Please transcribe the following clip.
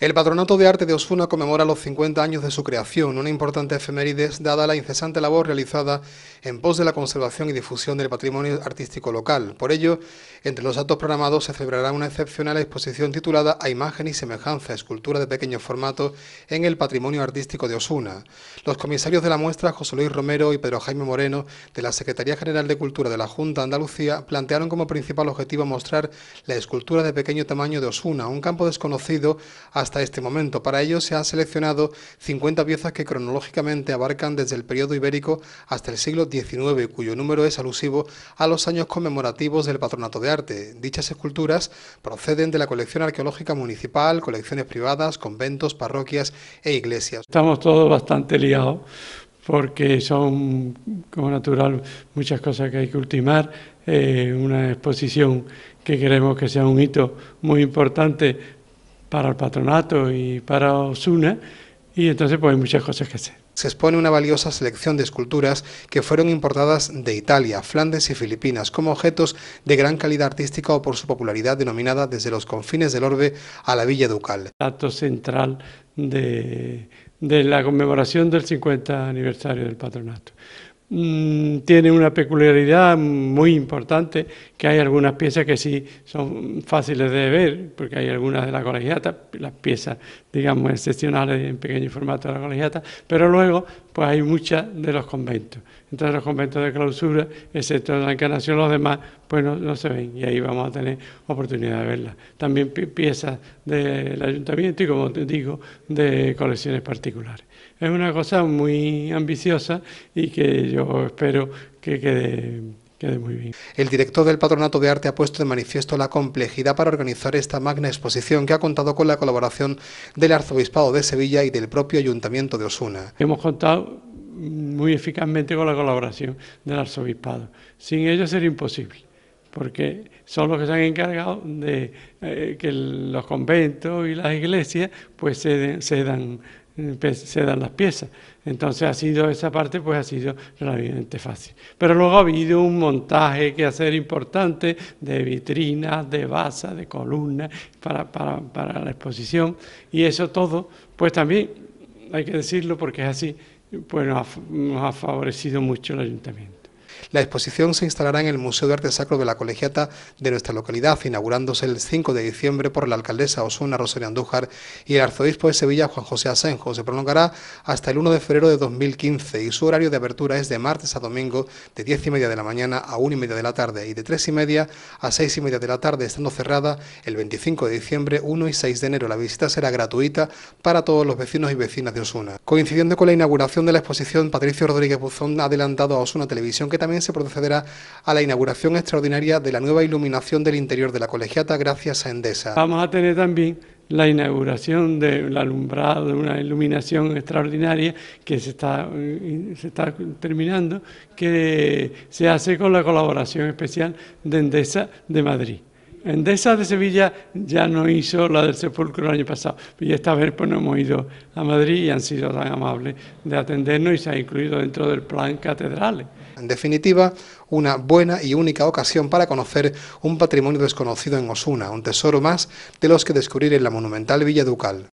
El Patronato de Arte de Osuna conmemora los 50 años de su creación, una importante efemérides dada la incesante labor realizada en pos de la conservación y difusión del patrimonio artístico local. Por ello, entre los actos programados se celebrará una excepcional exposición titulada A imagen y semejanza, escultura de pequeño formato en el patrimonio artístico de Osuna. Los comisarios de la muestra, José Luis Romero y Pedro Jaime Moreno, de la Secretaría General de Cultura de la Junta de Andalucía, plantearon como principal objetivo mostrar la escultura de pequeño tamaño de Osuna, un campo desconocido hasta hasta este momento. Para ello se han seleccionado 50 piezas que cronológicamente abarcan desde el periodo ibérico hasta el siglo XIX, cuyo número es alusivo a los años conmemorativos del Patronato de Arte. Dichas esculturas proceden de la colección arqueológica municipal, colecciones privadas, conventos, parroquias e iglesias. Estamos todos bastante liados porque son, como natural, muchas cosas que hay que ultimar. Eh, una exposición que queremos que sea un hito muy importante para el patronato y para Osuna, y entonces pues hay muchas cosas que hacer. Se expone una valiosa selección de esculturas que fueron importadas de Italia, Flandes y Filipinas como objetos de gran calidad artística o por su popularidad denominada desde los confines del orbe a la Villa Ducal. acto central de, de la conmemoración del 50 aniversario del patronato. Mm, tiene una peculiaridad muy importante, que hay algunas piezas que sí son fáciles de ver, porque hay algunas de la colegiata, las piezas, digamos, excepcionales en pequeño formato de la colegiata, pero luego pues hay muchas de los conventos. Entre los conventos de clausura, excepto la encarnación, los demás, pues no, no se ven y ahí vamos a tener oportunidad de verlas. También piezas del ayuntamiento y, como te digo, de colecciones particulares. Es una cosa muy ambiciosa y que yo espero que quede muy bien. El director del Patronato de Arte ha puesto de manifiesto la complejidad para organizar esta magna exposición que ha contado con la colaboración del Arzobispado de Sevilla y del propio Ayuntamiento de Osuna. Hemos contado muy eficazmente con la colaboración del Arzobispado. Sin ellos sería imposible porque son los que se han encargado de eh, que los conventos y las iglesias pues se, se dan se dan las piezas. Entonces ha sido esa parte, pues ha sido relativamente fácil. Pero luego ha habido un montaje que hacer importante de vitrinas, de basas, de columnas para, la exposición. Y eso todo, pues también hay que decirlo porque es así, pues nos ha favorecido mucho el ayuntamiento. La exposición se instalará en el Museo de Arte Sacro de la Colegiata de nuestra localidad, inaugurándose el 5 de diciembre por la alcaldesa Osuna Rosario Andújar y el arzobispo de Sevilla Juan José Asenjo. Se prolongará hasta el 1 de febrero de 2015 y su horario de apertura es de martes a domingo de 10 y media de la mañana a 1 y media de la tarde y de 3 y media a 6 y media de la tarde, estando cerrada el 25 de diciembre, 1 y 6 de enero. La visita será gratuita para todos los vecinos y vecinas de Osuna. Coincidiendo con la inauguración de la exposición, Patricio Rodríguez Buzón ha adelantado a Osuna Televisión que también también se procederá a la inauguración extraordinaria de la nueva iluminación del interior de la colegiata gracias a Endesa. Vamos a tener también la inauguración del alumbrado de una iluminación extraordinaria que se está, eh, se está terminando, que se hace con la colaboración especial de Endesa de Madrid. Endesa de Sevilla ya no hizo la del sepulcro el año pasado y esta vez pues no hemos ido a Madrid y han sido tan amables de atendernos y se ha incluido dentro del plan catedrales. En definitiva, una buena y única ocasión para conocer un patrimonio desconocido en Osuna, un tesoro más de los que descubrir en la monumental Villa Ducal.